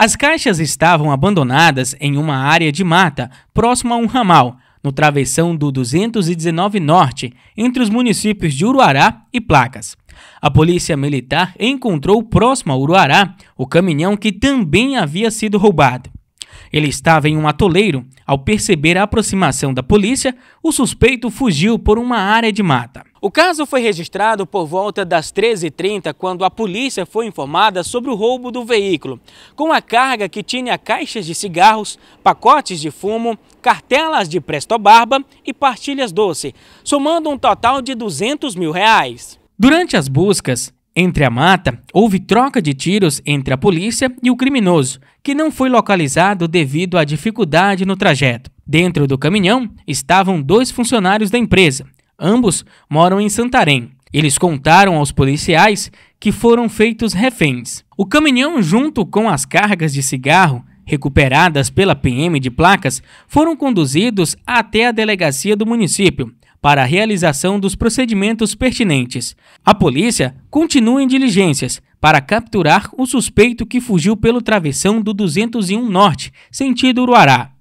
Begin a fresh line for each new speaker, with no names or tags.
As caixas estavam abandonadas em uma área de mata próxima a um ramal, no travessão do 219 Norte, entre os municípios de Uruará e Placas. A polícia militar encontrou próximo a Uruará o caminhão que também havia sido roubado. Ele estava em um atoleiro. Ao perceber a aproximação da polícia, o suspeito fugiu por uma área de mata. O caso foi registrado por volta das 13h30, quando a polícia foi informada sobre o roubo do veículo, com a carga que tinha caixas de cigarros, pacotes de fumo, cartelas de presto-barba e partilhas doce, somando um total de 200 mil reais. Durante as buscas, entre a mata, houve troca de tiros entre a polícia e o criminoso, que não foi localizado devido à dificuldade no trajeto. Dentro do caminhão estavam dois funcionários da empresa, Ambos moram em Santarém. Eles contaram aos policiais que foram feitos reféns. O caminhão, junto com as cargas de cigarro recuperadas pela PM de placas, foram conduzidos até a delegacia do município para a realização dos procedimentos pertinentes. A polícia continua em diligências para capturar o suspeito que fugiu pelo travessão do 201 Norte, sentido Uruará.